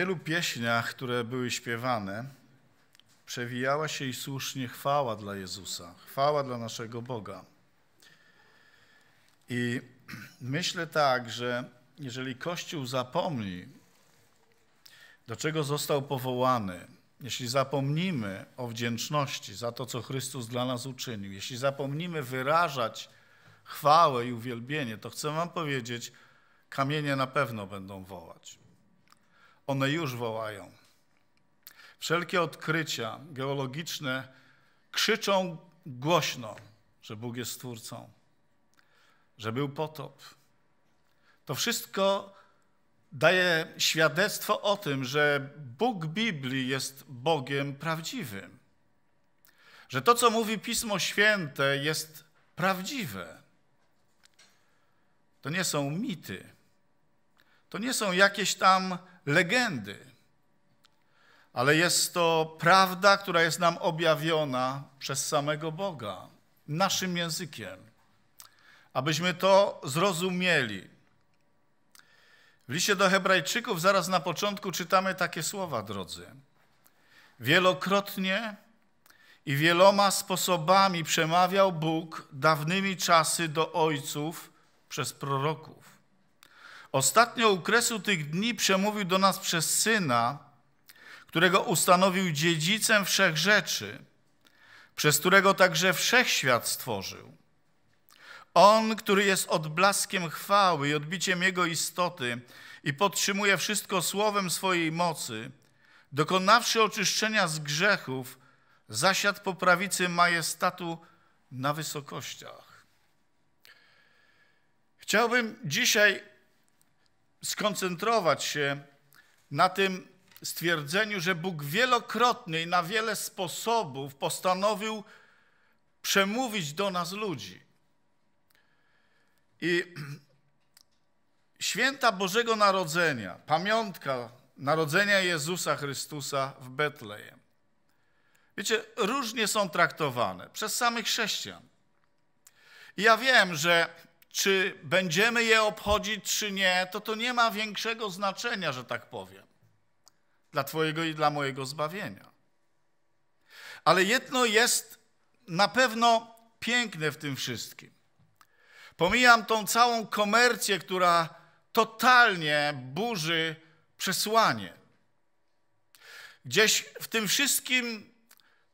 wielu pieśniach, które były śpiewane, przewijała się i słusznie chwała dla Jezusa, chwała dla naszego Boga. I myślę tak, że jeżeli Kościół zapomni, do czego został powołany, jeśli zapomnimy o wdzięczności za to, co Chrystus dla nas uczynił, jeśli zapomnimy wyrażać chwałę i uwielbienie, to chcę wam powiedzieć, kamienie na pewno będą wołać. One już wołają. Wszelkie odkrycia geologiczne krzyczą głośno, że Bóg jest Stwórcą, że był potop. To wszystko daje świadectwo o tym, że Bóg Biblii jest Bogiem prawdziwym. Że to, co mówi Pismo Święte, jest prawdziwe. To nie są mity. To nie są jakieś tam legendy, ale jest to prawda, która jest nam objawiona przez samego Boga, naszym językiem, abyśmy to zrozumieli. W liście do Hebrajczyków zaraz na początku czytamy takie słowa, drodzy. Wielokrotnie i wieloma sposobami przemawiał Bóg dawnymi czasy do ojców przez proroków Ostatnio u kresu tych dni przemówił do nas przez Syna, którego ustanowił dziedzicem wszech rzeczy, przez którego także wszechświat stworzył. On, który jest odblaskiem chwały i odbiciem Jego istoty i podtrzymuje wszystko słowem swojej mocy, dokonawszy oczyszczenia z grzechów, zasiadł po prawicy majestatu na wysokościach. Chciałbym dzisiaj skoncentrować się na tym stwierdzeniu, że Bóg wielokrotnie i na wiele sposobów postanowił przemówić do nas ludzi. I święta Bożego Narodzenia, pamiątka Narodzenia Jezusa Chrystusa w Betlejem. Wiecie, różnie są traktowane przez samych chrześcijan. I ja wiem, że czy będziemy je obchodzić, czy nie, to to nie ma większego znaczenia, że tak powiem, dla Twojego i dla mojego zbawienia. Ale jedno jest na pewno piękne w tym wszystkim. Pomijam tą całą komercję, która totalnie burzy przesłanie. Gdzieś w tym wszystkim,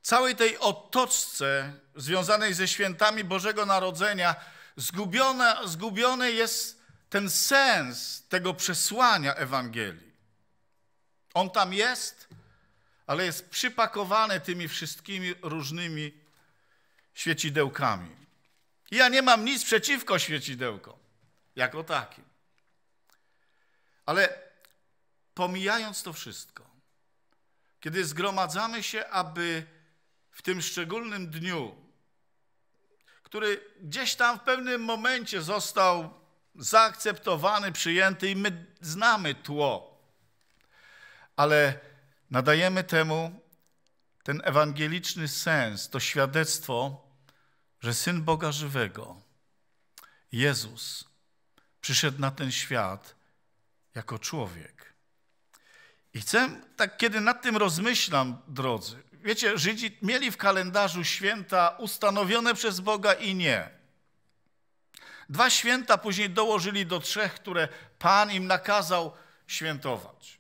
całej tej otoczce związanej ze świętami Bożego Narodzenia, zgubiony jest ten sens tego przesłania Ewangelii. On tam jest, ale jest przypakowany tymi wszystkimi różnymi świecidełkami. I ja nie mam nic przeciwko świecidełkom, jako takim. Ale pomijając to wszystko, kiedy zgromadzamy się, aby w tym szczególnym dniu który gdzieś tam w pewnym momencie został zaakceptowany, przyjęty i my znamy tło. Ale nadajemy temu ten ewangeliczny sens, to świadectwo, że Syn Boga Żywego, Jezus, przyszedł na ten świat jako człowiek. I chcę, tak kiedy nad tym rozmyślam, drodzy, wiecie, Żydzi mieli w kalendarzu święta ustanowione przez Boga i nie. Dwa święta później dołożyli do trzech, które Pan im nakazał świętować.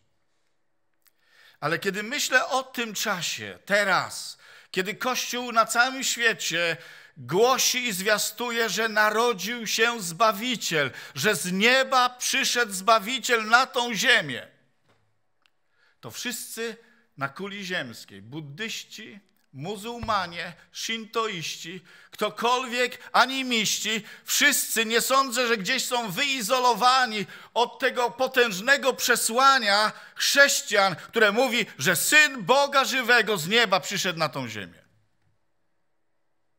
Ale kiedy myślę o tym czasie, teraz, kiedy Kościół na całym świecie głosi i zwiastuje, że narodził się Zbawiciel, że z nieba przyszedł Zbawiciel na tą ziemię, to wszyscy na kuli ziemskiej, buddyści, muzułmanie, szintoiści, ktokolwiek, animiści, wszyscy nie sądzę, że gdzieś są wyizolowani od tego potężnego przesłania chrześcijan, które mówi, że Syn Boga Żywego z nieba przyszedł na tą ziemię.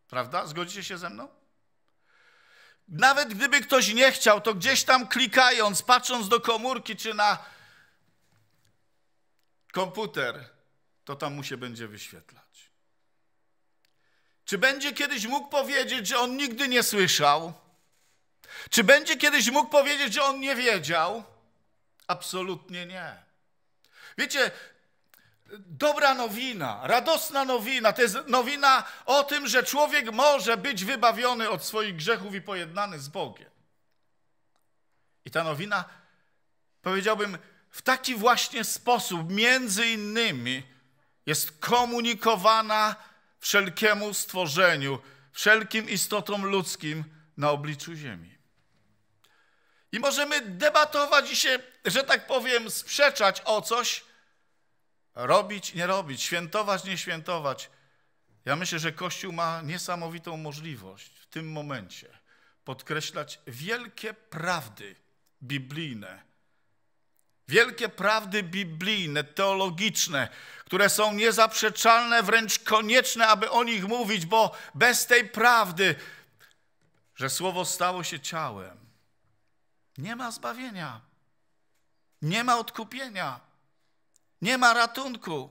Prawda? Zgodzicie się ze mną? Nawet gdyby ktoś nie chciał, to gdzieś tam klikając, patrząc do komórki czy na komputer, to tam mu się będzie wyświetlać. Czy będzie kiedyś mógł powiedzieć, że on nigdy nie słyszał? Czy będzie kiedyś mógł powiedzieć, że on nie wiedział? Absolutnie nie. Wiecie, dobra nowina, radosna nowina, to jest nowina o tym, że człowiek może być wybawiony od swoich grzechów i pojednany z Bogiem. I ta nowina, powiedziałbym, w taki właśnie sposób, między innymi, jest komunikowana wszelkiemu stworzeniu, wszelkim istotom ludzkim na obliczu Ziemi. I możemy debatować i się, że tak powiem, sprzeczać o coś, robić, nie robić, świętować, nie świętować. Ja myślę, że Kościół ma niesamowitą możliwość w tym momencie podkreślać wielkie prawdy biblijne Wielkie prawdy biblijne, teologiczne, które są niezaprzeczalne, wręcz konieczne, aby o nich mówić, bo bez tej prawdy, że słowo stało się ciałem, nie ma zbawienia, nie ma odkupienia, nie ma ratunku.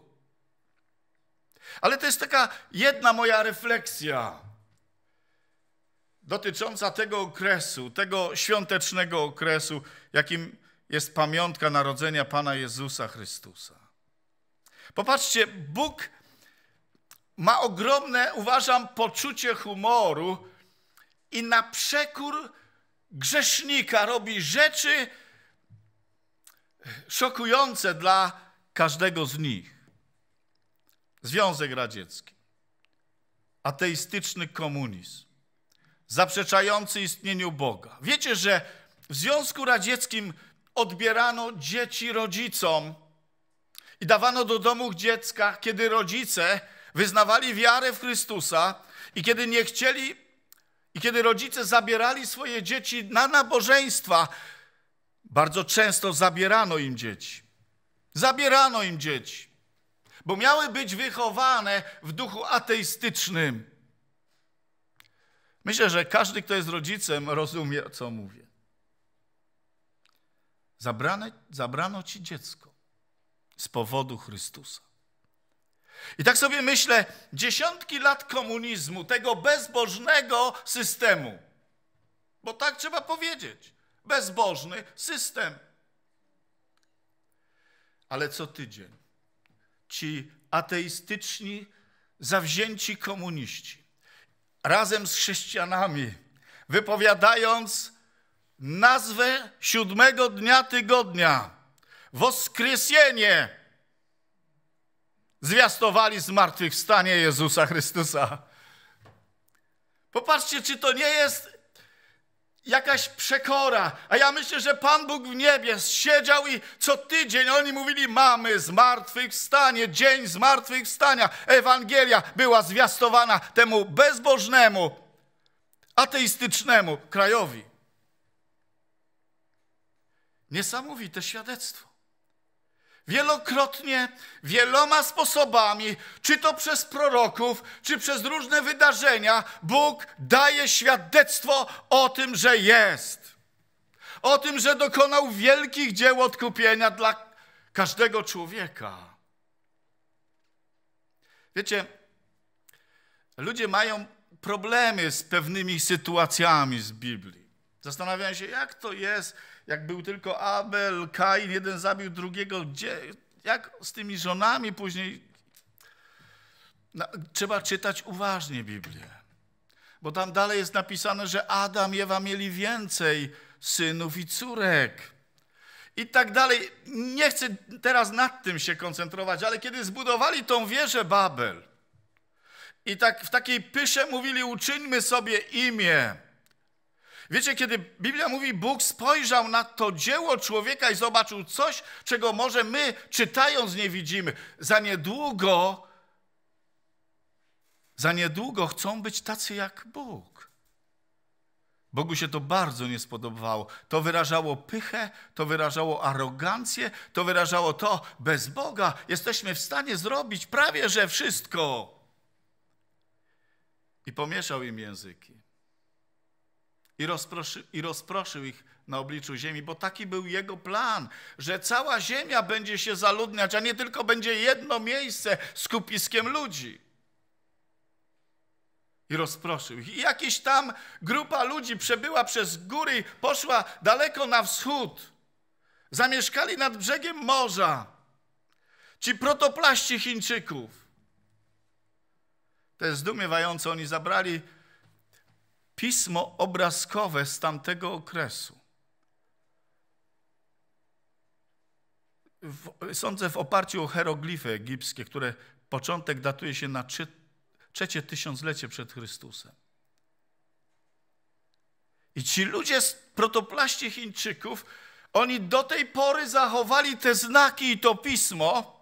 Ale to jest taka jedna moja refleksja dotycząca tego okresu, tego świątecznego okresu, jakim jest pamiątka narodzenia Pana Jezusa Chrystusa. Popatrzcie, Bóg ma ogromne, uważam, poczucie humoru i na przekór grzesznika robi rzeczy szokujące dla każdego z nich. Związek Radziecki, ateistyczny komunizm, zaprzeczający istnieniu Boga. Wiecie, że w Związku Radzieckim odbierano dzieci rodzicom i dawano do domów dziecka, kiedy rodzice wyznawali wiarę w Chrystusa i kiedy nie chcieli, i kiedy rodzice zabierali swoje dzieci na nabożeństwa, bardzo często zabierano im dzieci. Zabierano im dzieci, bo miały być wychowane w duchu ateistycznym. Myślę, że każdy, kto jest rodzicem, rozumie, co mówię. Zabrane, zabrano ci dziecko z powodu Chrystusa. I tak sobie myślę, dziesiątki lat komunizmu, tego bezbożnego systemu, bo tak trzeba powiedzieć, bezbożny system. Ale co tydzień ci ateistyczni, zawzięci komuniści razem z chrześcijanami, wypowiadając nazwę siódmego dnia tygodnia. Woskresienie zwiastowali zmartwychwstanie Jezusa Chrystusa. Popatrzcie, czy to nie jest jakaś przekora. A ja myślę, że Pan Bóg w niebie siedział i co tydzień oni mówili: Mamy zmartwychwstanie, dzień zmartwychwstania. Ewangelia była zwiastowana temu bezbożnemu, ateistycznemu krajowi. Niesamowite świadectwo. Wielokrotnie, wieloma sposobami, czy to przez proroków, czy przez różne wydarzenia, Bóg daje świadectwo o tym, że jest. O tym, że dokonał wielkich dzieł odkupienia dla każdego człowieka. Wiecie, ludzie mają problemy z pewnymi sytuacjami z Biblii. Zastanawiają się, jak to jest, jak był tylko Abel, Kain, jeden zabił drugiego, gdzie, jak z tymi żonami później. No, trzeba czytać uważnie Biblię, bo tam dalej jest napisane, że Adam i Ewa mieli więcej synów i córek i tak dalej. Nie chcę teraz nad tym się koncentrować, ale kiedy zbudowali tą wieżę Babel i tak w takiej pysze mówili, uczyńmy sobie imię, Wiecie, kiedy Biblia mówi, Bóg spojrzał na to dzieło człowieka i zobaczył coś, czego może my, czytając, nie widzimy. Za niedługo, za niedługo chcą być tacy jak Bóg. Bogu się to bardzo nie spodobało. To wyrażało pychę, to wyrażało arogancję, to wyrażało to, bez Boga jesteśmy w stanie zrobić prawie że wszystko. I pomieszał im języki i, rozproszy, i rozproszył ich na obliczu ziemi, bo taki był jego plan, że cała ziemia będzie się zaludniać, a nie tylko będzie jedno miejsce skupiskiem ludzi. I rozproszył ich. I jakaś tam grupa ludzi przebyła przez góry, poszła daleko na wschód. Zamieszkali nad brzegiem morza. Ci protoplaści Chińczyków. To jest zdumiewające. Oni zabrali pismo obrazkowe z tamtego okresu. W, sądzę w oparciu o hieroglify egipskie, które początek datuje się na trzy, trzecie tysiąclecie przed Chrystusem. I ci ludzie z protoplaści Chińczyków, oni do tej pory zachowali te znaki i to pismo,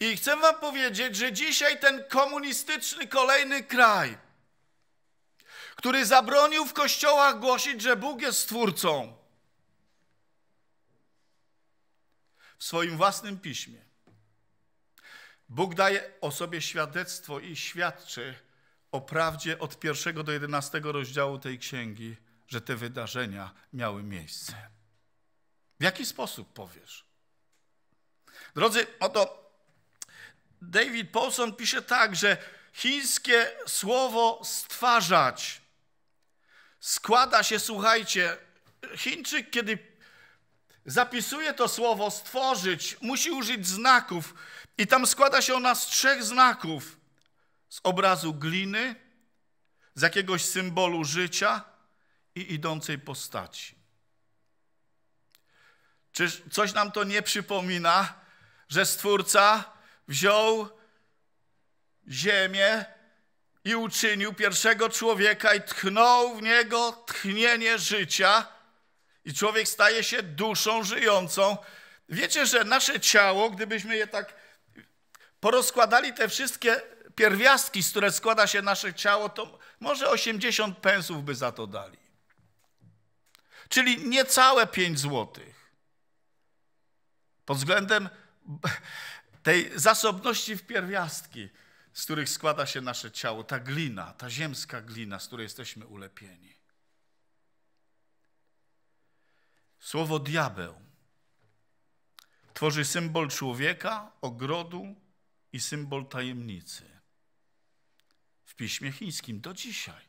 i chcę wam powiedzieć, że dzisiaj ten komunistyczny kolejny kraj, który zabronił w kościołach głosić, że Bóg jest stwórcą, w swoim własnym piśmie Bóg daje o sobie świadectwo i świadczy o prawdzie od pierwszego do jedenastego rozdziału tej księgi, że te wydarzenia miały miejsce. W jaki sposób powiesz? Drodzy, oto David Paulson pisze tak, że chińskie słowo stwarzać składa się, słuchajcie, Chińczyk, kiedy zapisuje to słowo stworzyć, musi użyć znaków i tam składa się ona z trzech znaków. Z obrazu gliny, z jakiegoś symbolu życia i idącej postaci. Czy coś nam to nie przypomina, że Stwórca wziął ziemię i uczynił pierwszego człowieka i tchnął w niego tchnienie życia i człowiek staje się duszą żyjącą. Wiecie, że nasze ciało, gdybyśmy je tak porozkładali te wszystkie pierwiastki, z które składa się nasze ciało, to może 80 pensów by za to dali. Czyli niecałe 5 złotych. Pod względem tej zasobności w pierwiastki, z których składa się nasze ciało, ta glina, ta ziemska glina, z której jesteśmy ulepieni. Słowo diabeł tworzy symbol człowieka, ogrodu i symbol tajemnicy. W piśmie chińskim do dzisiaj.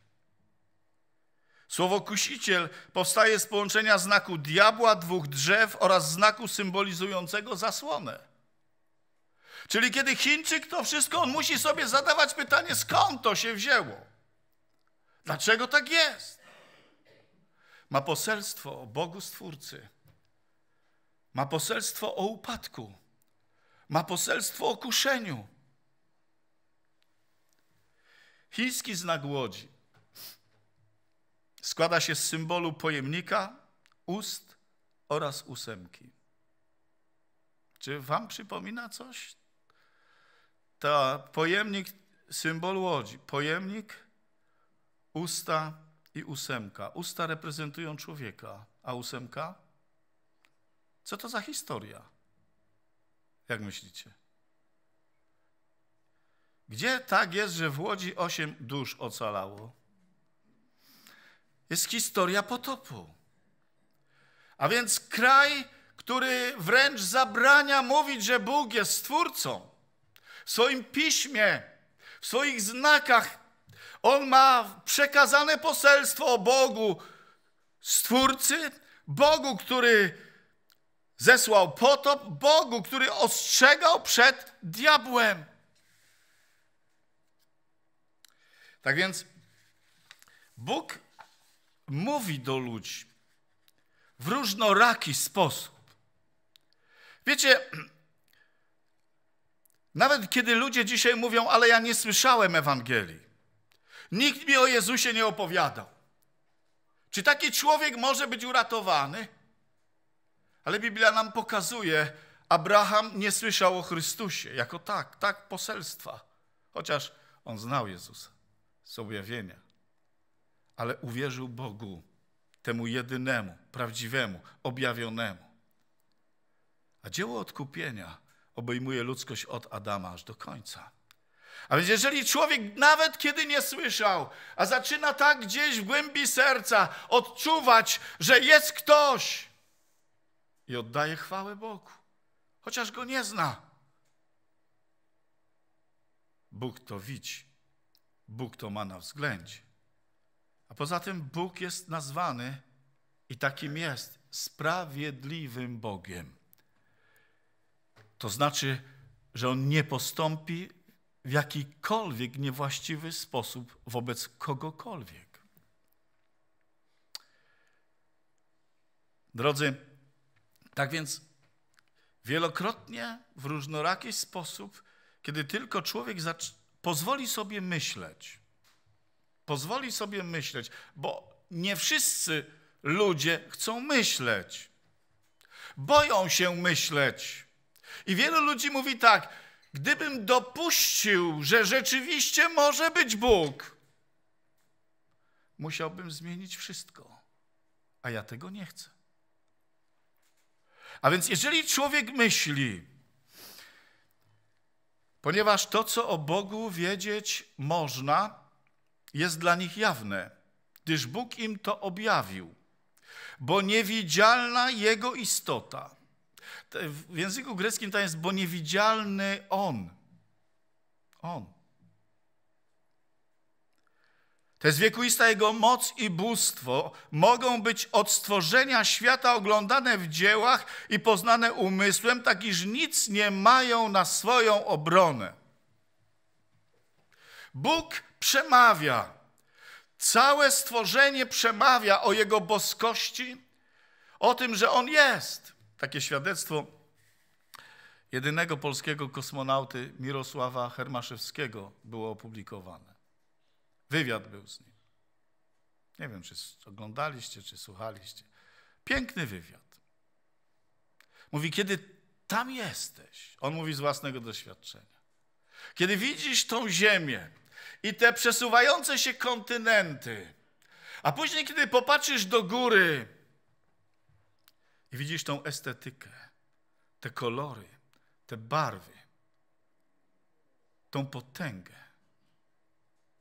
Słowo kusiciel powstaje z połączenia znaku diabła, dwóch drzew oraz znaku symbolizującego zasłonę. Czyli kiedy Chińczyk to wszystko, on musi sobie zadawać pytanie, skąd to się wzięło? Dlaczego tak jest? Ma poselstwo o Bogu Stwórcy. Ma poselstwo o upadku. Ma poselstwo o kuszeniu. Chiński znak łodzi składa się z symbolu pojemnika, ust oraz ósemki. Czy wam przypomina coś ta pojemnik, symbol łodzi, pojemnik, usta i ósemka. Usta reprezentują człowieka, a ósemka? Co to za historia? Jak myślicie? Gdzie tak jest, że w łodzi osiem dusz ocalało? Jest historia potopu. A więc kraj, który wręcz zabrania mówić, że Bóg jest stwórcą w swoim piśmie, w swoich znakach. On ma przekazane poselstwo o Bogu, Stwórcy, Bogu, który zesłał potop, Bogu, który ostrzegał przed diabłem. Tak więc Bóg mówi do ludzi w różnoraki sposób. Wiecie, nawet kiedy ludzie dzisiaj mówią, ale ja nie słyszałem Ewangelii. Nikt mi o Jezusie nie opowiadał. Czy taki człowiek może być uratowany? Ale Biblia nam pokazuje, Abraham nie słyszał o Chrystusie jako tak, tak poselstwa. Chociaż on znał Jezusa z objawienia, ale uwierzył Bogu, temu jedynemu, prawdziwemu, objawionemu. A dzieło odkupienia obejmuje ludzkość od Adama aż do końca. A więc jeżeli człowiek nawet kiedy nie słyszał, a zaczyna tak gdzieś w głębi serca odczuwać, że jest ktoś i oddaje chwałę Bogu, chociaż go nie zna. Bóg to widzi, Bóg to ma na względzie. A poza tym Bóg jest nazwany i takim jest sprawiedliwym Bogiem. To znaczy, że on nie postąpi w jakikolwiek niewłaściwy sposób wobec kogokolwiek. Drodzy, tak więc wielokrotnie w różnoraki sposób, kiedy tylko człowiek pozwoli sobie myśleć, pozwoli sobie myśleć, bo nie wszyscy ludzie chcą myśleć. Boją się myśleć. I wielu ludzi mówi tak, gdybym dopuścił, że rzeczywiście może być Bóg, musiałbym zmienić wszystko, a ja tego nie chcę. A więc jeżeli człowiek myśli, ponieważ to, co o Bogu wiedzieć można, jest dla nich jawne, gdyż Bóg im to objawił, bo niewidzialna Jego istota – w języku greckim to jest, bo niewidzialny On. On. To jest wiekuista Jego moc i bóstwo. Mogą być od stworzenia świata oglądane w dziełach i poznane umysłem, tak iż nic nie mają na swoją obronę. Bóg przemawia. Całe stworzenie przemawia o Jego boskości, o tym, że On jest takie świadectwo jedynego polskiego kosmonauty Mirosława Hermaszewskiego było opublikowane. Wywiad był z nim. Nie wiem, czy oglądaliście, czy słuchaliście. Piękny wywiad. Mówi, kiedy tam jesteś, on mówi z własnego doświadczenia, kiedy widzisz tą ziemię i te przesuwające się kontynenty, a później, kiedy popatrzysz do góry, i widzisz tą estetykę, te kolory, te barwy, tą potęgę.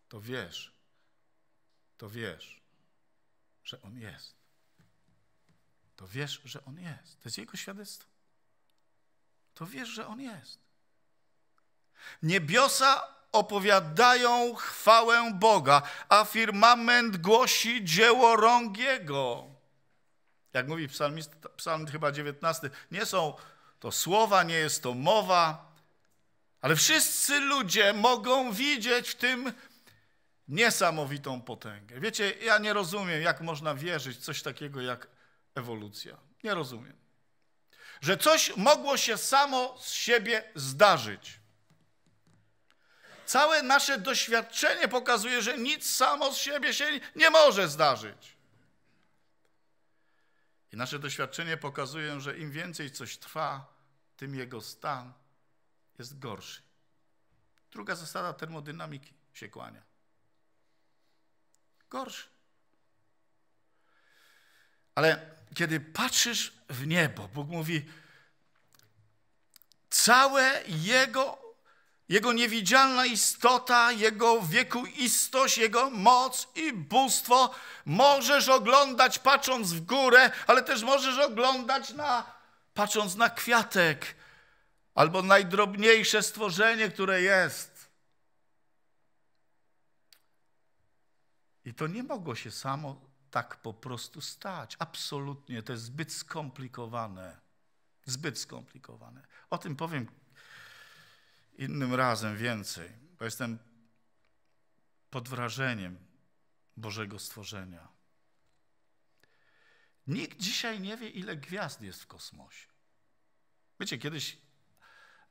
To wiesz, to wiesz, że On jest. To wiesz, że On jest. To jest Jego świadectwo. To wiesz, że On jest. Niebiosa opowiadają chwałę Boga, a firmament głosi dzieło rąk Jego. Jak mówi psalmist, psalm chyba 19, nie są to słowa, nie jest to mowa, ale wszyscy ludzie mogą widzieć w tym niesamowitą potęgę. Wiecie, ja nie rozumiem, jak można wierzyć w coś takiego jak ewolucja. Nie rozumiem. Że coś mogło się samo z siebie zdarzyć. Całe nasze doświadczenie pokazuje, że nic samo z siebie się nie może zdarzyć nasze doświadczenie pokazuje, że im więcej coś trwa, tym jego stan jest gorszy. Druga zasada termodynamiki się kłania. Gorszy. Ale kiedy patrzysz w niebo, Bóg mówi, całe Jego jego niewidzialna istota, Jego wiekuistość, Jego moc i bóstwo. Możesz oglądać patrząc w górę, ale też możesz oglądać na, patrząc na kwiatek albo najdrobniejsze stworzenie, które jest. I to nie mogło się samo tak po prostu stać. Absolutnie, to jest zbyt skomplikowane. Zbyt skomplikowane. O tym powiem innym razem więcej, bo jestem pod wrażeniem Bożego stworzenia. Nikt dzisiaj nie wie, ile gwiazd jest w kosmosie. Wiecie, kiedyś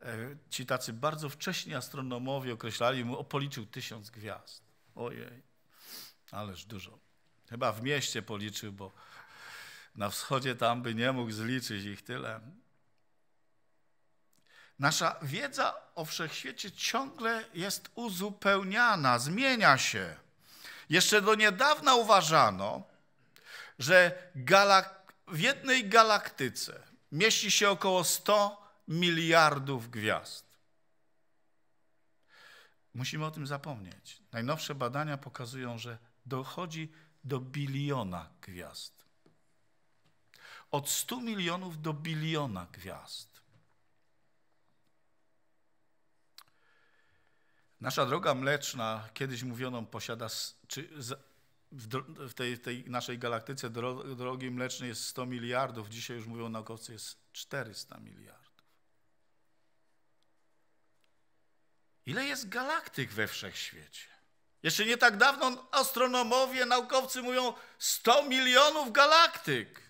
e, ci tacy bardzo wcześni astronomowie określali mu, policzył tysiąc gwiazd. Ojej, ależ dużo. Chyba w mieście policzył, bo na wschodzie tam by nie mógł zliczyć ich tyle. Nasza wiedza o wszechświecie ciągle jest uzupełniana, zmienia się. Jeszcze do niedawna uważano, że w jednej galaktyce mieści się około 100 miliardów gwiazd. Musimy o tym zapomnieć. Najnowsze badania pokazują, że dochodzi do biliona gwiazd. Od 100 milionów do biliona gwiazd. Nasza droga mleczna, kiedyś mówiono, posiada, czy, w, tej, tej, naszej galaktyce drogi mlecznej jest 100 miliardów, dzisiaj już mówią naukowcy, jest 400 miliardów. Ile jest galaktyk we wszechświecie? Jeszcze nie tak dawno astronomowie, naukowcy mówią 100 milionów galaktyk.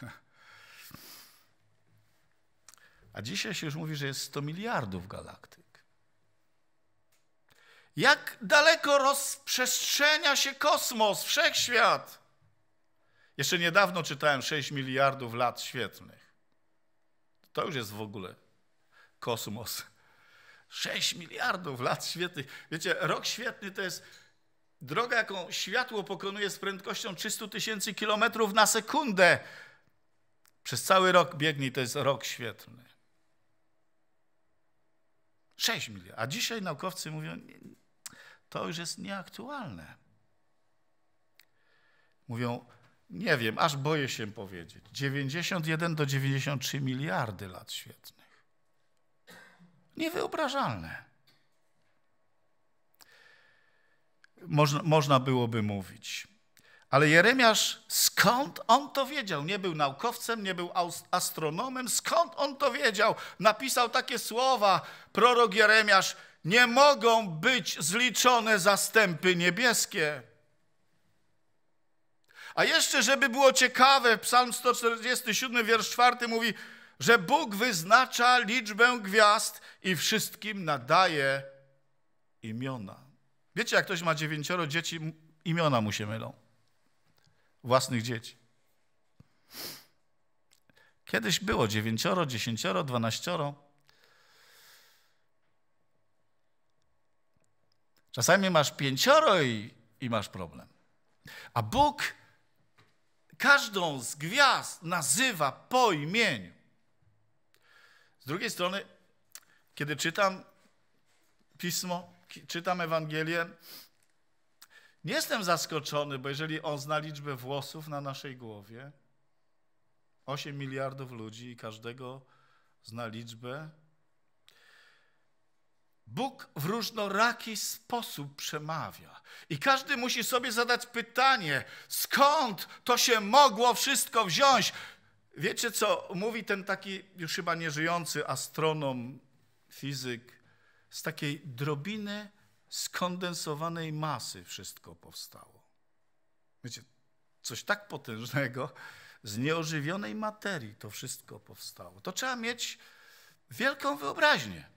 A dzisiaj się już mówi, że jest 100 miliardów galaktyk. Jak daleko rozprzestrzenia się kosmos, wszechświat. Jeszcze niedawno czytałem 6 miliardów lat świetnych. To już jest w ogóle kosmos. 6 miliardów lat świetnych. Wiecie, rok świetny to jest droga, jaką światło pokonuje z prędkością 300 tysięcy kilometrów na sekundę. Przez cały rok biegnie to jest rok świetny. 6 miliardów. A dzisiaj naukowcy mówią, to już jest nieaktualne. Mówią, nie wiem, aż boję się powiedzieć, 91 do 93 miliardy lat świetnych. Niewyobrażalne. Można, można byłoby mówić. Ale Jeremiasz, skąd on to wiedział? Nie był naukowcem, nie był astronomem, skąd on to wiedział? Napisał takie słowa prorok Jeremiasz: Nie mogą być zliczone zastępy niebieskie. A jeszcze, żeby było ciekawe, Psalm 147, wiersz 4 mówi, że Bóg wyznacza liczbę gwiazd i wszystkim nadaje imiona. Wiecie, jak ktoś ma dziewięcioro dzieci, imiona mu się mylą własnych dzieci. Kiedyś było dziewięcioro, dziesięcioro, dwanaścioro. Czasami masz pięcioro i, i masz problem. A Bóg każdą z gwiazd nazywa po imieniu. Z drugiej strony, kiedy czytam pismo, czytam Ewangelię, nie jestem zaskoczony, bo jeżeli on zna liczbę włosów na naszej głowie, 8 miliardów ludzi i każdego zna liczbę, Bóg w różnoraki sposób przemawia. I każdy musi sobie zadać pytanie, skąd to się mogło wszystko wziąć? Wiecie, co mówi ten taki już chyba nieżyjący astronom, fizyk, z takiej drobiny skondensowanej masy wszystko powstało. Wiecie, coś tak potężnego, z nieożywionej materii to wszystko powstało. To trzeba mieć wielką wyobraźnię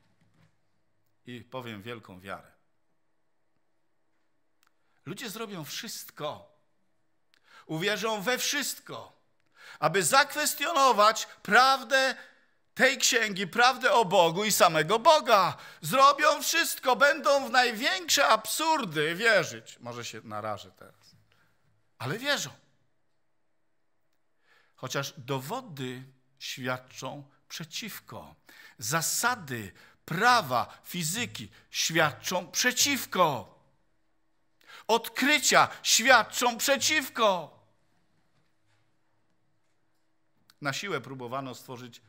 i powiem wielką wiarę. Ludzie zrobią wszystko, uwierzą we wszystko, aby zakwestionować prawdę tej księgi prawdę o Bogu i samego Boga. Zrobią wszystko, będą w największe absurdy wierzyć. Może się narażę teraz. Ale wierzą. Chociaż dowody świadczą przeciwko. Zasady, prawa, fizyki świadczą przeciwko. Odkrycia świadczą przeciwko. Na siłę próbowano stworzyć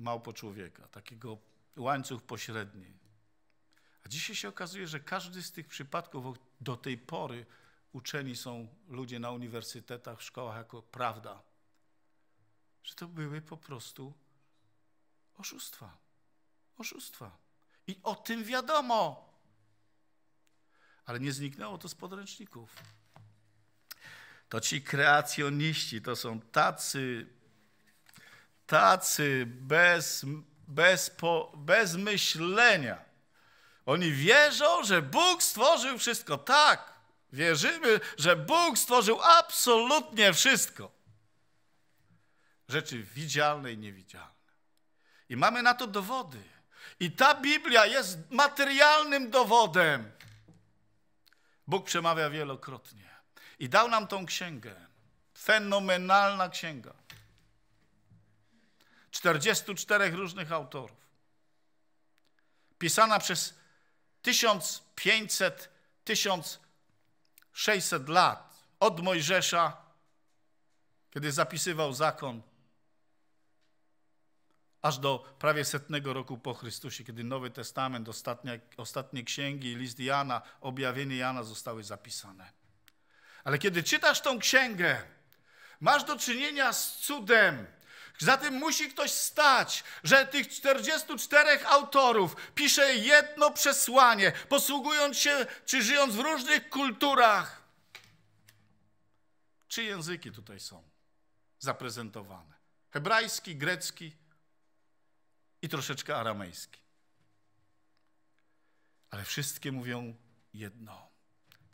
małpo człowieka, takiego łańcuch pośredni. A dzisiaj się okazuje, że każdy z tych przypadków do tej pory uczeni są ludzie na uniwersytetach, w szkołach jako prawda, że to były po prostu oszustwa. Oszustwa. I o tym wiadomo. Ale nie zniknęło to z podręczników. To ci kreacjoniści, to są tacy tacy bez, bez, po, bez myślenia. Oni wierzą, że Bóg stworzył wszystko. Tak, wierzymy, że Bóg stworzył absolutnie wszystko. Rzeczy widzialne i niewidzialne. I mamy na to dowody. I ta Biblia jest materialnym dowodem. Bóg przemawia wielokrotnie. I dał nam tą księgę. Fenomenalna księga. 44 różnych autorów. Pisana przez 1500-1600 lat od Mojżesza, kiedy zapisywał zakon, aż do prawie setnego roku po Chrystusie, kiedy Nowy Testament, ostatnie, ostatnie księgi, list Jana, objawienie Jana zostały zapisane. Ale kiedy czytasz tą księgę, masz do czynienia z cudem, za tym musi ktoś stać, że tych 44 autorów pisze jedno przesłanie, posługując się czy żyjąc w różnych kulturach. Czy języki tutaj są zaprezentowane? Hebrajski, grecki i troszeczkę aramejski. Ale wszystkie mówią jedno,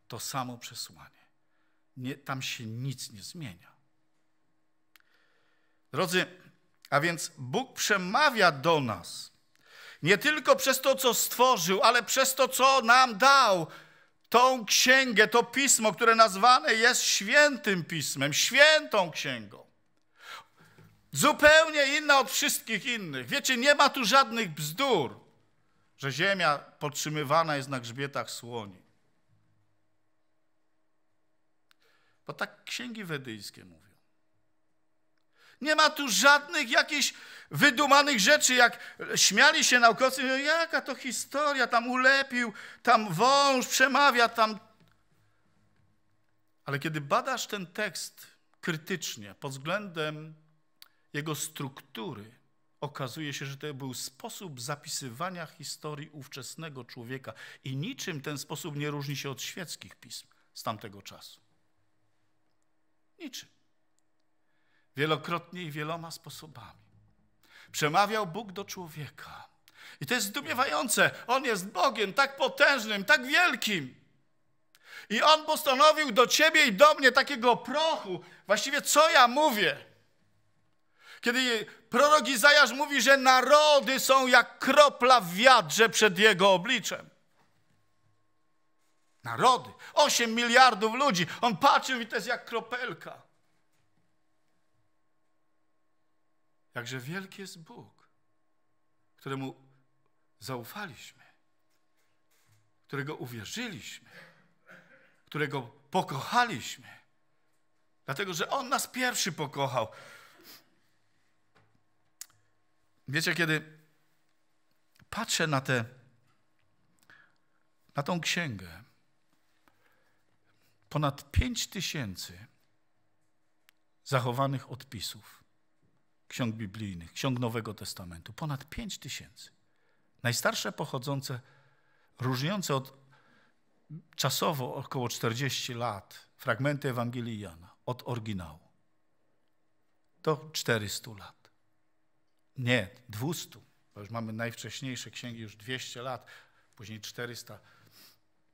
to samo przesłanie. Nie, tam się nic nie zmienia. Drodzy, a więc Bóg przemawia do nas nie tylko przez to, co stworzył, ale przez to, co nam dał. Tą księgę, to pismo, które nazwane jest świętym pismem, świętą księgą. Zupełnie inna od wszystkich innych. Wiecie, nie ma tu żadnych bzdur, że ziemia podtrzymywana jest na grzbietach słoni. Bo tak księgi wedyjskie mówią. Nie ma tu żadnych jakichś wydumanych rzeczy, jak śmiali się naukowcy, mówią, jaka to historia, tam ulepił, tam wąż przemawia, tam... Ale kiedy badasz ten tekst krytycznie, pod względem jego struktury, okazuje się, że to był sposób zapisywania historii ówczesnego człowieka i niczym ten sposób nie różni się od świeckich pism z tamtego czasu. Niczym wielokrotnie i wieloma sposobami. Przemawiał Bóg do człowieka. I to jest zdumiewające. On jest Bogiem tak potężnym, tak wielkim. I On postanowił do ciebie i do mnie takiego prochu. Właściwie co ja mówię? Kiedy prorok Izajasz mówi, że narody są jak kropla w wiatrze przed jego obliczem. Narody. osiem miliardów ludzi. On patrzył i to jest jak kropelka. Jakże wielki jest Bóg, któremu zaufaliśmy, którego uwierzyliśmy, którego pokochaliśmy, dlatego że On nas pierwszy pokochał. Wiecie, kiedy patrzę na tę na tą księgę, ponad pięć tysięcy zachowanych odpisów ksiąg biblijnych, ksiąg Nowego Testamentu, ponad 5 tysięcy. Najstarsze pochodzące, różniące od czasowo około 40 lat, fragmenty Ewangelii Jana od oryginału. To 400 lat. Nie, 200, bo już mamy najwcześniejsze księgi, już 200 lat, później 400,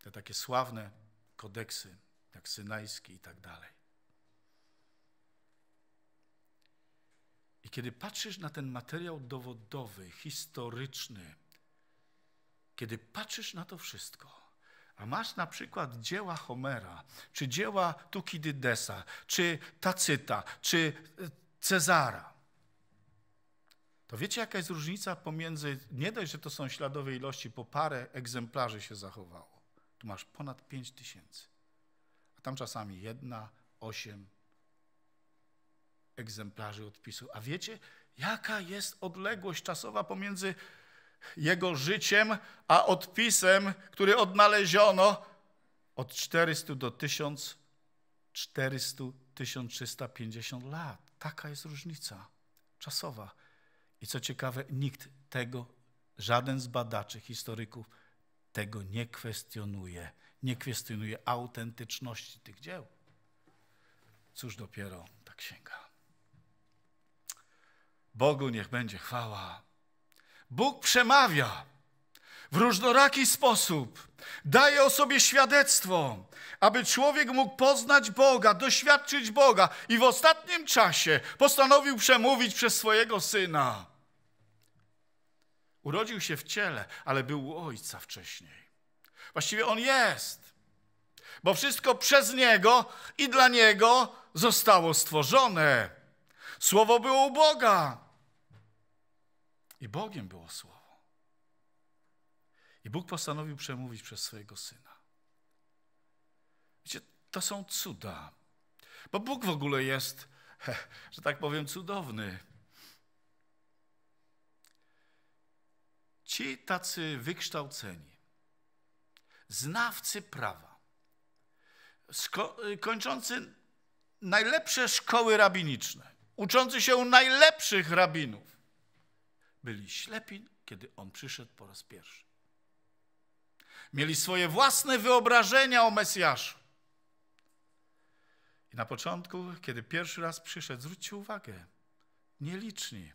te takie sławne kodeksy, jak synajski i tak dalej. I kiedy patrzysz na ten materiał dowodowy, historyczny, kiedy patrzysz na to wszystko, a masz na przykład dzieła Homera, czy dzieła Tukidydesa, czy Tacyta, czy e, Cezara, to wiecie, jaka jest różnica pomiędzy, nie dość, że to są śladowe ilości, po parę egzemplarzy się zachowało. Tu masz ponad 5 tysięcy, a tam czasami jedna, osiem, egzemplarzy odpisu. A wiecie, jaka jest odległość czasowa pomiędzy jego życiem a odpisem, który odnaleziono? Od 400 do 1400, 1350 lat. Taka jest różnica czasowa. I co ciekawe, nikt tego, żaden z badaczy, historyków tego nie kwestionuje. Nie kwestionuje autentyczności tych dzieł. Cóż dopiero ta księga. Bogu niech będzie chwała. Bóg przemawia w różnoraki sposób, daje o sobie świadectwo, aby człowiek mógł poznać Boga, doświadczyć Boga i w ostatnim czasie postanowił przemówić przez swojego syna. Urodził się w ciele, ale był u ojca wcześniej. Właściwie on jest, bo wszystko przez niego i dla niego zostało stworzone. Słowo było u Boga. I Bogiem było Słowo. I Bóg postanowił przemówić przez swojego Syna. Wiecie, to są cuda. Bo Bóg w ogóle jest, że tak powiem, cudowny. Ci tacy wykształceni, znawcy prawa, sko- kończący najlepsze szkoły rabiniczne, uczący się u najlepszych rabinów, byli ślepi, kiedy on przyszedł po raz pierwszy. Mieli swoje własne wyobrażenia o Mesjaszu. I na początku, kiedy pierwszy raz przyszedł, zwróćcie uwagę, nieliczni,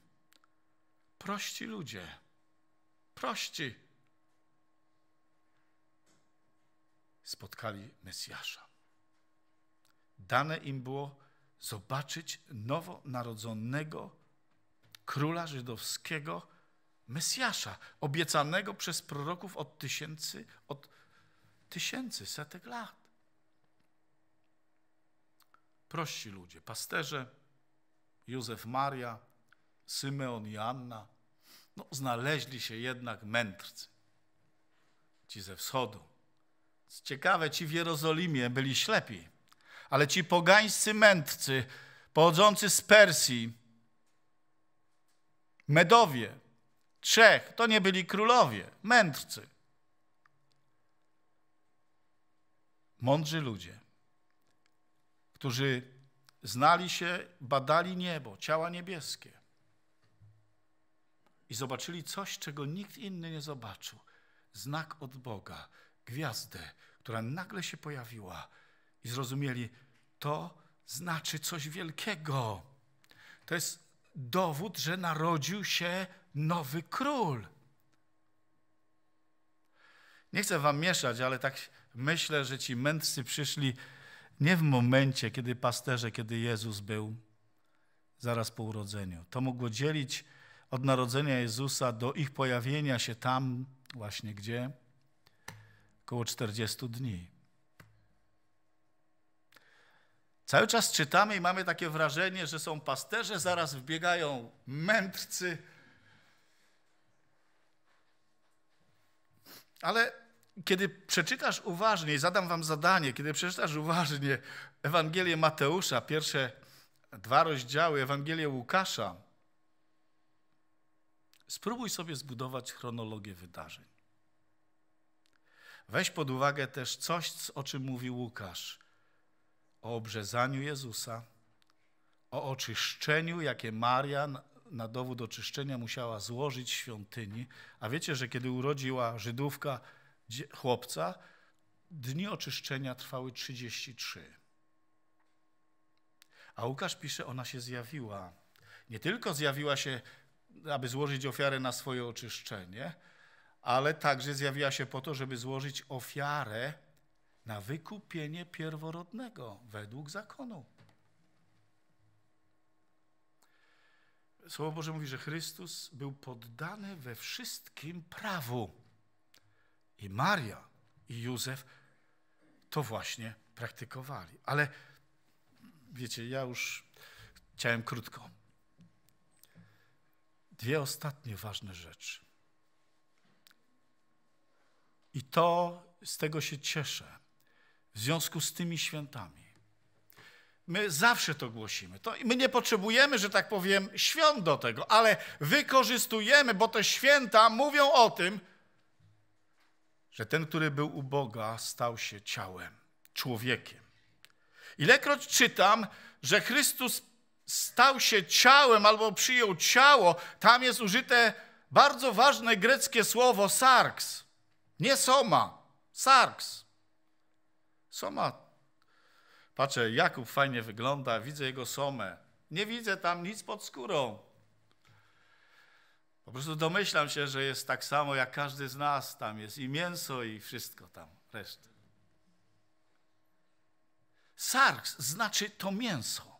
prości ludzie, prości, spotkali Mesjasza. Dane im było zobaczyć nowonarodzonego króla żydowskiego, Mesjasza, obiecanego przez proroków od tysięcy, od tysięcy, setek lat. Prości ludzie, pasterze, Józef Maria, Symeon i Anna, no, znaleźli się jednak mędrcy, ci ze wschodu. Ciekawe, ci w Jerozolimie byli ślepi ale ci pogańscy mędrcy pochodzący z Persji, Medowie, Trzech, to nie byli królowie, mędrcy. Mądrzy ludzie, którzy znali się, badali niebo, ciała niebieskie i zobaczyli coś, czego nikt inny nie zobaczył. Znak od Boga, gwiazdę, która nagle się pojawiła, i zrozumieli, to znaczy coś wielkiego. To jest dowód, że narodził się nowy król. Nie chcę wam mieszać, ale tak myślę, że ci mędrcy przyszli nie w momencie, kiedy pasterze, kiedy Jezus był zaraz po urodzeniu. To mogło dzielić od narodzenia Jezusa do ich pojawienia się tam, właśnie gdzie, około 40 dni. Cały czas czytamy i mamy takie wrażenie, że są pasterze, zaraz wbiegają mędrcy. Ale kiedy przeczytasz uważnie, zadam wam zadanie, kiedy przeczytasz uważnie Ewangelię Mateusza, pierwsze dwa rozdziały, Ewangelię Łukasza, spróbuj sobie zbudować chronologię wydarzeń. Weź pod uwagę też coś, o czym mówi Łukasz – o obrzezaniu Jezusa, o oczyszczeniu, jakie Maria na dowód oczyszczenia musiała złożyć świątyni. A wiecie, że kiedy urodziła Żydówka chłopca, dni oczyszczenia trwały 33. A Łukasz pisze, ona się zjawiła. Nie tylko zjawiła się, aby złożyć ofiarę na swoje oczyszczenie, ale także zjawiła się po to, żeby złożyć ofiarę na wykupienie pierworodnego według zakonu. Słowo Boże mówi, że Chrystus był poddany we wszystkim prawu. I Maria, i Józef to właśnie praktykowali. Ale wiecie, ja już chciałem krótko. Dwie ostatnie ważne rzeczy. I to z tego się cieszę w związku z tymi świętami. My zawsze to głosimy. To, my nie potrzebujemy, że tak powiem, świąt do tego, ale wykorzystujemy, bo te święta mówią o tym, że ten, który był u Boga, stał się ciałem, człowiekiem. Ilekroć czytam, że Chrystus stał się ciałem albo przyjął ciało, tam jest użyte bardzo ważne greckie słowo sarks. Nie soma, sarks. Co ma? Patrzę, Jakub fajnie wygląda, widzę jego somę. Nie widzę tam nic pod skórą. Po prostu domyślam się, że jest tak samo jak każdy z nas. Tam jest i mięso, i wszystko tam, reszty. Sarks znaczy to mięso.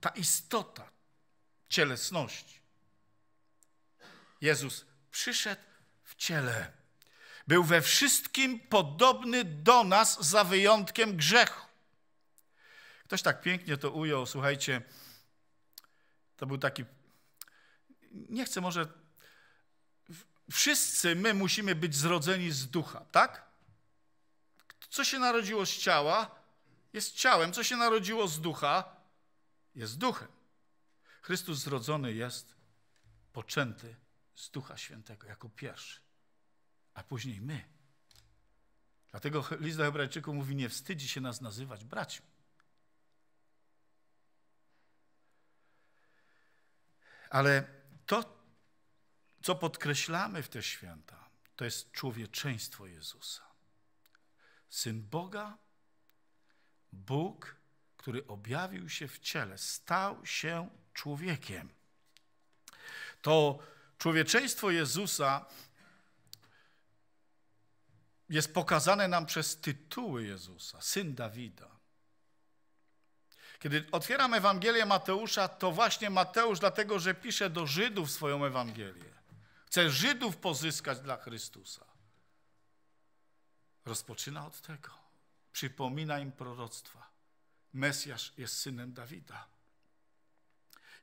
Ta istota cielesności. Jezus przyszedł w ciele. Był we wszystkim podobny do nas za wyjątkiem grzechu. Ktoś tak pięknie to ujął, słuchajcie, to był taki, nie chcę może, wszyscy my musimy być zrodzeni z ducha, tak? Co się narodziło z ciała, jest ciałem, co się narodziło z ducha, jest duchem. Chrystus zrodzony jest, poczęty z Ducha Świętego jako pierwszy a później my. Dlatego list do Hebrajczyków mówi, nie wstydzi się nas nazywać braćmi. Ale to, co podkreślamy w te święta, to jest człowieczeństwo Jezusa. Syn Boga, Bóg, który objawił się w ciele, stał się człowiekiem. To człowieczeństwo Jezusa jest pokazane nam przez tytuły Jezusa, syn Dawida. Kiedy otwieram Ewangelię Mateusza, to właśnie Mateusz, dlatego że pisze do Żydów swoją Ewangelię, chce Żydów pozyskać dla Chrystusa. Rozpoczyna od tego. Przypomina im proroctwa. Mesjasz jest synem Dawida.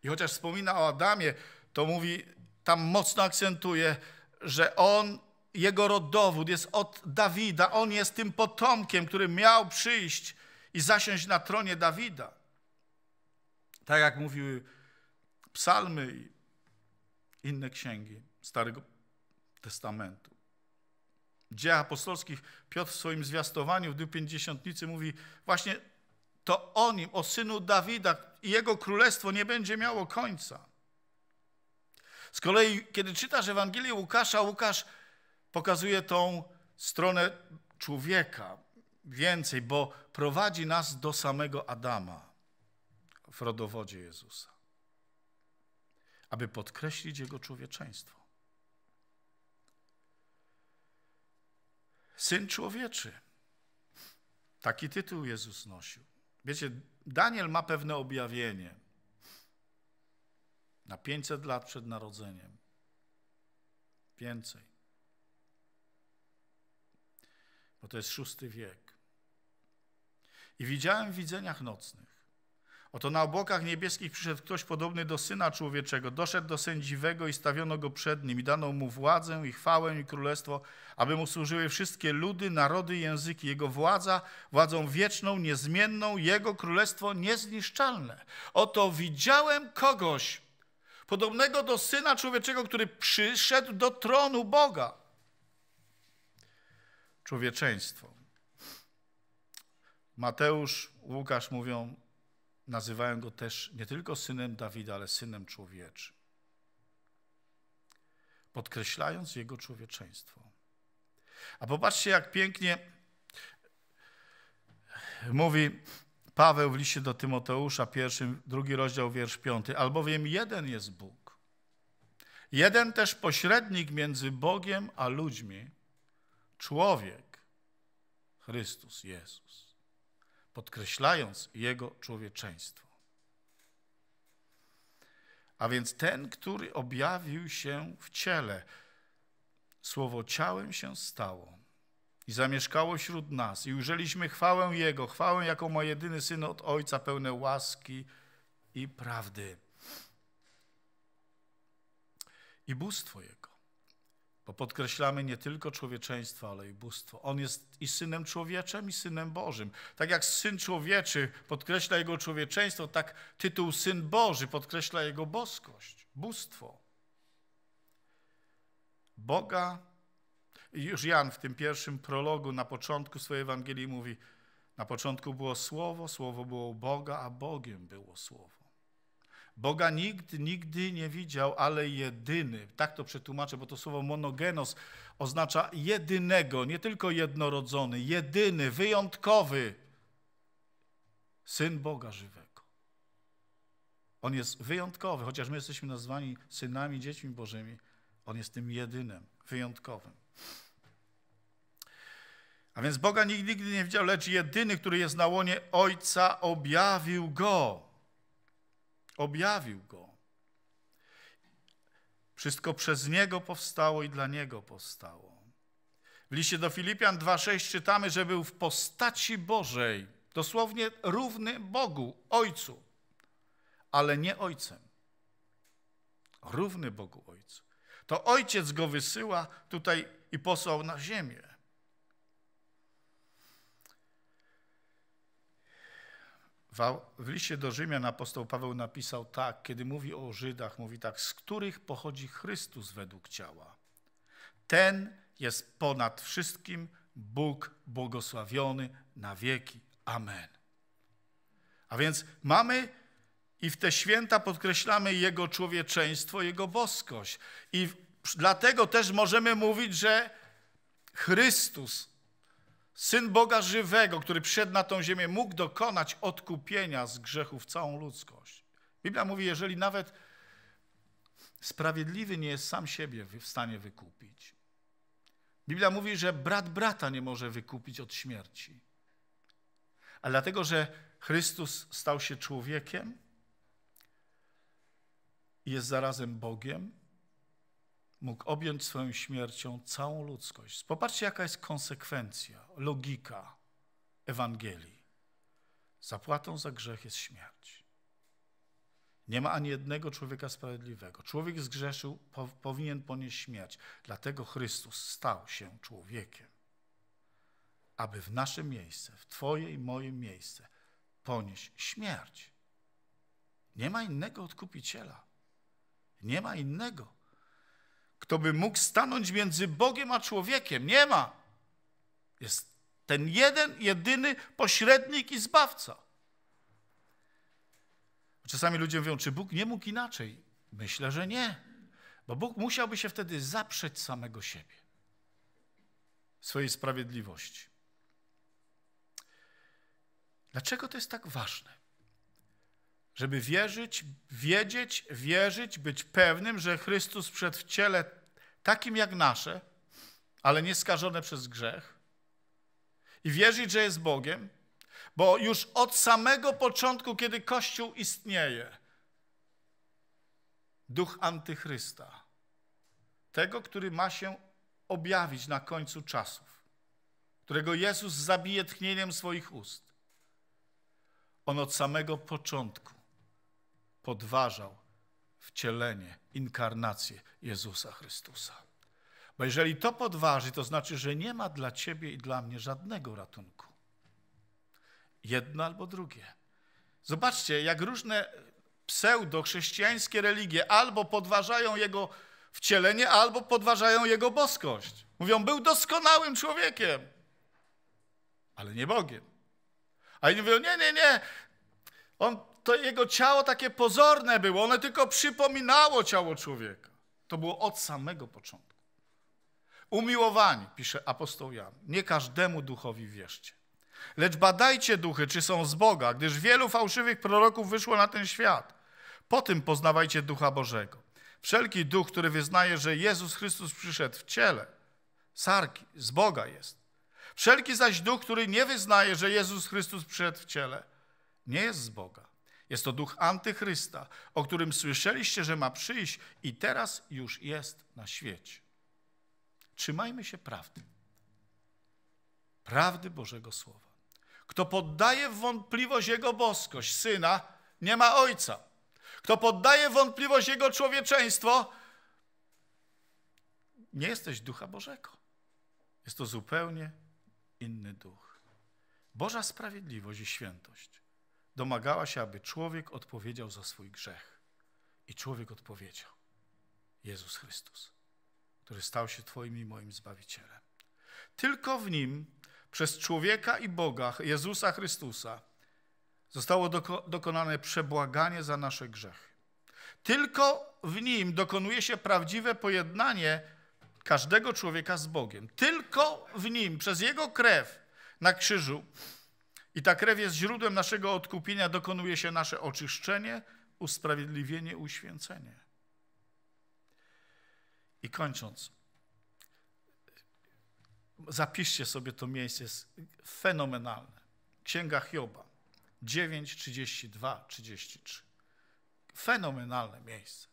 I chociaż wspomina o Adamie, to mówi, tam mocno akcentuje, że on jego rodowód jest od Dawida. On jest tym potomkiem, który miał przyjść i zasiąść na tronie Dawida. Tak jak mówiły psalmy i inne księgi Starego Testamentu. Dzieł apostolskich Piotr w swoim zwiastowaniu w dniu Pięćdziesiątnicy mówi właśnie to o nim, o synu Dawida i jego królestwo nie będzie miało końca. Z kolei, kiedy czytasz Ewangelię Łukasza, Łukasz pokazuje tą stronę człowieka więcej, bo prowadzi nas do samego Adama w rodowodzie Jezusa, aby podkreślić jego człowieczeństwo. Syn człowieczy. Taki tytuł Jezus nosił. Wiecie, Daniel ma pewne objawienie na 500 lat przed narodzeniem. Więcej. bo to jest szósty wiek. I widziałem w widzeniach nocnych. Oto na obłokach niebieskich przyszedł ktoś podobny do Syna Człowieczego. Doszedł do sędziwego i stawiono go przed nim. I dano mu władzę i chwałę i królestwo, aby mu służyły wszystkie ludy, narody, i języki. Jego władza, władzą wieczną, niezmienną, jego królestwo niezniszczalne. Oto widziałem kogoś podobnego do Syna Człowieczego, który przyszedł do tronu Boga człowieczeństwo. Mateusz, Łukasz mówią, nazywają go też nie tylko synem Dawida, ale synem człowieczym. Podkreślając jego człowieczeństwo. A popatrzcie, jak pięknie mówi Paweł w liście do Tymoteusza, pierwszym, drugi rozdział, wiersz piąty. Albowiem jeden jest Bóg. Jeden też pośrednik między Bogiem a ludźmi, człowiek, Chrystus Jezus, podkreślając Jego człowieczeństwo. A więc ten, który objawił się w ciele, słowo ciałem się stało i zamieszkało wśród nas i ujrzeliśmy chwałę Jego, chwałę jako ma jedyny Syn od Ojca, pełne łaski i prawdy. I bóstwo Jego. Bo podkreślamy nie tylko człowieczeństwo, ale i bóstwo. On jest i synem człowieczym, i synem Bożym. Tak jak syn człowieczy podkreśla jego człowieczeństwo, tak tytuł syn Boży podkreśla jego boskość, bóstwo. Boga, już Jan w tym pierwszym prologu na początku swojej Ewangelii mówi, na początku było słowo, słowo było Boga, a Bogiem było słowo. Boga nikt nigdy nie widział, ale jedyny. Tak to przetłumaczę, bo to słowo monogenos oznacza jedynego, nie tylko jednorodzony, jedyny, wyjątkowy syn Boga żywego. On jest wyjątkowy, chociaż my jesteśmy nazwani synami, dziećmi Bożymi. On jest tym jedynym, wyjątkowym. A więc Boga nikt nigdy nie widział, lecz jedyny, który jest na łonie Ojca, objawił Go objawił go. Wszystko przez niego powstało i dla niego powstało. W liście do Filipian 2:6 czytamy, że był w postaci Bożej, dosłownie równy Bogu, Ojcu, ale nie Ojcem. Równy Bogu Ojcu. To Ojciec go wysyła tutaj i posłał na ziemię. W liście do Rzymian apostoł Paweł napisał tak, kiedy mówi o Żydach, mówi tak, z których pochodzi Chrystus według ciała. Ten jest ponad wszystkim Bóg błogosławiony na wieki. Amen. A więc mamy i w te święta podkreślamy Jego człowieczeństwo, Jego boskość. I dlatego też możemy mówić, że Chrystus Syn Boga żywego, który przyszedł na tą ziemię, mógł dokonać odkupienia z grzechów całą ludzkość. Biblia mówi, jeżeli nawet sprawiedliwy nie jest sam siebie w stanie wykupić. Biblia mówi, że brat brata nie może wykupić od śmierci. A dlatego, że Chrystus stał się człowiekiem, jest zarazem Bogiem, mógł objąć swoją śmiercią całą ludzkość. Popatrzcie, jaka jest konsekwencja, logika Ewangelii. Zapłatą za grzech jest śmierć. Nie ma ani jednego człowieka sprawiedliwego. Człowiek zgrzeszył, po, powinien ponieść śmierć. Dlatego Chrystus stał się człowiekiem, aby w nasze miejsce, w Twoje i moje miejsce ponieść śmierć. Nie ma innego odkupiciela. Nie ma innego kto by mógł stanąć między Bogiem a człowiekiem. Nie ma. Jest ten jeden, jedyny pośrednik i zbawca. Czasami ludzie mówią, czy Bóg nie mógł inaczej? Myślę, że nie. Bo Bóg musiałby się wtedy zaprzeć samego siebie, swojej sprawiedliwości. Dlaczego to jest tak ważne? Żeby wierzyć, wiedzieć, wierzyć, być pewnym, że Chrystus przed w ciele takim jak nasze, ale nieskażone przez grzech, i wierzyć, że jest Bogiem, bo już od samego początku, kiedy Kościół istnieje, duch antychrysta, tego, który ma się objawić na końcu czasów, którego Jezus zabije tchnieniem swoich ust. On od samego początku podważał wcielenie, inkarnację Jezusa Chrystusa. Bo jeżeli to podważy, to znaczy, że nie ma dla ciebie i dla mnie żadnego ratunku. Jedno albo drugie. Zobaczcie, jak różne pseudo-chrześcijańskie religie albo podważają jego wcielenie, albo podważają jego boskość. Mówią, był doskonałym człowiekiem, ale nie Bogiem. A inni mówią, nie, nie, nie, on to jego ciało takie pozorne było, ono tylko przypominało ciało człowieka. To było od samego początku. Umiłowani, pisze apostoł Jan, nie każdemu duchowi wierzcie. Lecz badajcie duchy, czy są z Boga, gdyż wielu fałszywych proroków wyszło na ten świat. Po tym poznawajcie ducha Bożego. Wszelki duch, który wyznaje, że Jezus Chrystus przyszedł w ciele, sarki, z Boga jest. Wszelki zaś duch, który nie wyznaje, że Jezus Chrystus przyszedł w ciele, nie jest z Boga. Jest to duch antychrysta, o którym słyszeliście, że ma przyjść i teraz już jest na świecie. Trzymajmy się prawdy. Prawdy Bożego Słowa. Kto poddaje w wątpliwość Jego boskość Syna, nie ma Ojca. Kto poddaje w wątpliwość Jego człowieczeństwo, nie jesteś Ducha Bożego. Jest to zupełnie inny duch. Boża sprawiedliwość i świętość domagała się, aby człowiek odpowiedział za swój grzech. I człowiek odpowiedział. Jezus Chrystus, który stał się Twoim i moim Zbawicielem. Tylko w Nim, przez człowieka i Boga, Jezusa Chrystusa, zostało doko dokonane przebłaganie za nasze grzechy. Tylko w Nim dokonuje się prawdziwe pojednanie każdego człowieka z Bogiem. Tylko w Nim, przez Jego krew na krzyżu, i ta krew jest źródłem naszego odkupienia, dokonuje się nasze oczyszczenie, usprawiedliwienie, uświęcenie. I kończąc, zapiszcie sobie to miejsce, jest fenomenalne. Księga Hioba 9, 32, 33. Fenomenalne miejsce.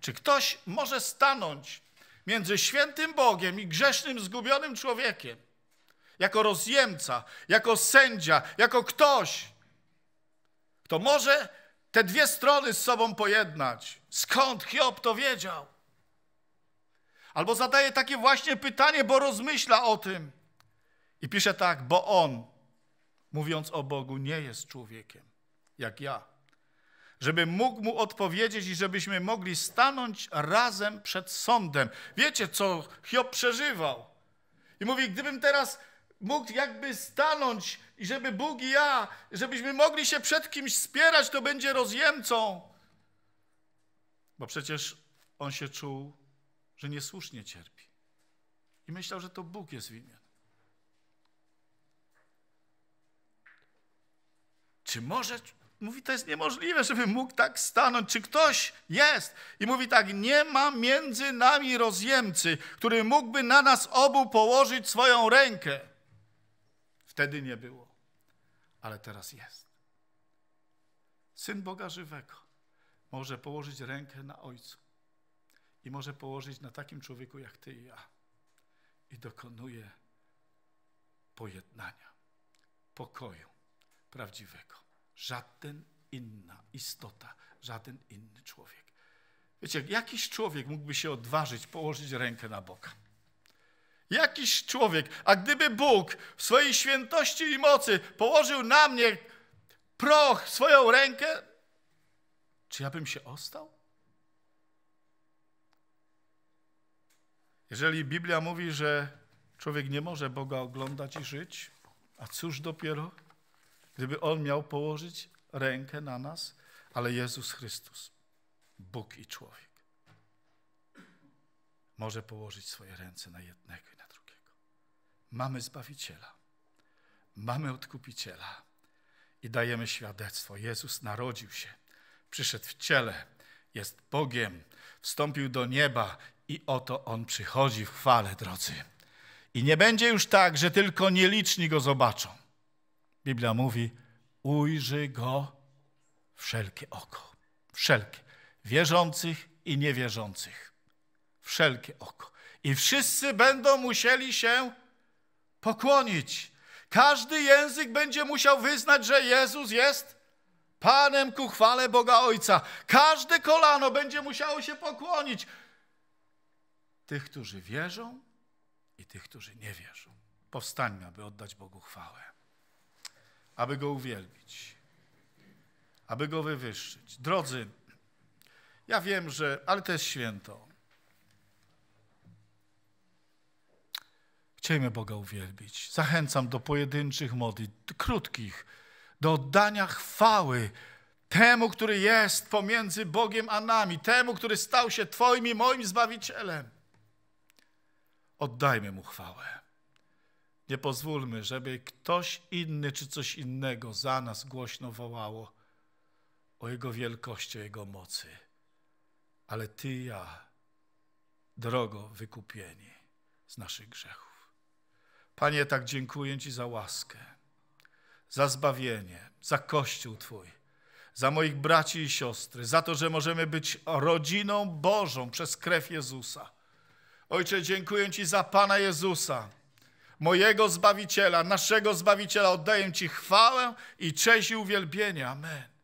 Czy ktoś może stanąć między świętym Bogiem i grzesznym, zgubionym człowiekiem? jako rozjemca, jako sędzia, jako ktoś, kto może te dwie strony z sobą pojednać. Skąd Hiob to wiedział? Albo zadaje takie właśnie pytanie, bo rozmyśla o tym. I pisze tak, bo on, mówiąc o Bogu, nie jest człowiekiem, jak ja. Żeby mógł mu odpowiedzieć i żebyśmy mogli stanąć razem przed sądem. Wiecie, co Hiob przeżywał? I mówi, gdybym teraz mógł jakby stanąć i żeby Bóg i ja, żebyśmy mogli się przed kimś spierać, to będzie rozjemcą. Bo przecież on się czuł, że niesłusznie cierpi. I myślał, że to Bóg jest winien. Czy może Mówi, to jest niemożliwe, żeby mógł tak stanąć. Czy ktoś jest? I mówi tak, nie ma między nami rozjemcy, który mógłby na nas obu położyć swoją rękę. Wtedy nie było, ale teraz jest. Syn Boga żywego może położyć rękę na Ojcu i może położyć na takim człowieku jak ty i ja i dokonuje pojednania, pokoju prawdziwego. Żaden inna istota, żaden inny człowiek. Wiecie, jakiś człowiek mógłby się odważyć położyć rękę na Boga. Jakiś człowiek, a gdyby Bóg w swojej świętości i mocy położył na mnie proch, swoją rękę, czy ja bym się ostał? Jeżeli Biblia mówi, że człowiek nie może Boga oglądać i żyć, a cóż dopiero, gdyby On miał położyć rękę na nas, ale Jezus Chrystus, Bóg i człowiek, może położyć swoje ręce na jednego Mamy Zbawiciela, mamy Odkupiciela i dajemy świadectwo. Jezus narodził się, przyszedł w ciele, jest Bogiem, wstąpił do nieba i oto On przychodzi w chwale, drodzy. I nie będzie już tak, że tylko nieliczni Go zobaczą. Biblia mówi, ujrzy Go wszelkie oko. Wszelkie. Wierzących i niewierzących. Wszelkie oko. I wszyscy będą musieli się pokłonić. Każdy język będzie musiał wyznać, że Jezus jest Panem ku chwale Boga Ojca. Każde kolano będzie musiało się pokłonić. Tych, którzy wierzą i tych, którzy nie wierzą. Powstańmy, aby oddać Bogu chwałę, aby Go uwielbić, aby Go wywyższyć. Drodzy, ja wiem, że, ale to jest święto. Chcemy Boga uwielbić. Zachęcam do pojedynczych modlitw, krótkich, do oddania chwały temu, który jest pomiędzy Bogiem a nami, temu, który stał się Twoim i moim Zbawicielem. Oddajmy Mu chwałę. Nie pozwólmy, żeby ktoś inny czy coś innego za nas głośno wołało o Jego wielkości, o Jego mocy. Ale Ty i ja, drogo wykupieni z naszych grzechów. Panie, tak dziękuję Ci za łaskę, za zbawienie, za Kościół Twój, za moich braci i siostry, za to, że możemy być rodziną Bożą przez krew Jezusa. Ojcze, dziękuję Ci za Pana Jezusa, mojego Zbawiciela, naszego Zbawiciela. Oddaję Ci chwałę i cześć i uwielbienie. Amen.